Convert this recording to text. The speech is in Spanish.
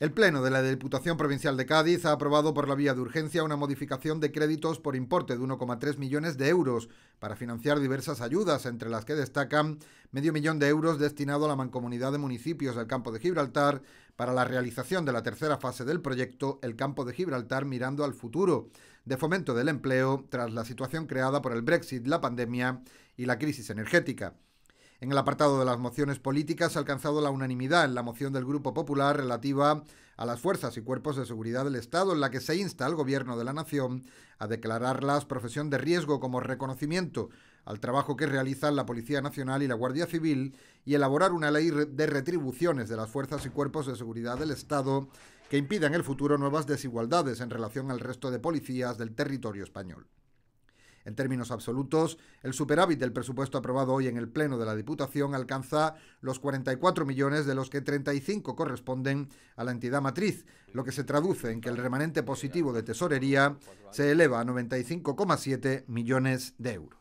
El Pleno de la Diputación Provincial de Cádiz ha aprobado por la vía de urgencia una modificación de créditos por importe de 1,3 millones de euros para financiar diversas ayudas, entre las que destacan medio millón de euros destinado a la mancomunidad de municipios del campo de Gibraltar para la realización de la tercera fase del proyecto El campo de Gibraltar mirando al futuro, de fomento del empleo tras la situación creada por el Brexit, la pandemia y la crisis energética. En el apartado de las mociones políticas se ha alcanzado la unanimidad en la moción del Grupo Popular relativa a las fuerzas y cuerpos de seguridad del Estado, en la que se insta al Gobierno de la Nación a declararlas profesión de riesgo como reconocimiento al trabajo que realizan la Policía Nacional y la Guardia Civil y elaborar una ley de retribuciones de las fuerzas y cuerpos de seguridad del Estado que impidan en el futuro nuevas desigualdades en relación al resto de policías del territorio español. En términos absolutos, el superávit del presupuesto aprobado hoy en el Pleno de la Diputación alcanza los 44 millones, de los que 35 corresponden a la entidad matriz, lo que se traduce en que el remanente positivo de tesorería se eleva a 95,7 millones de euros.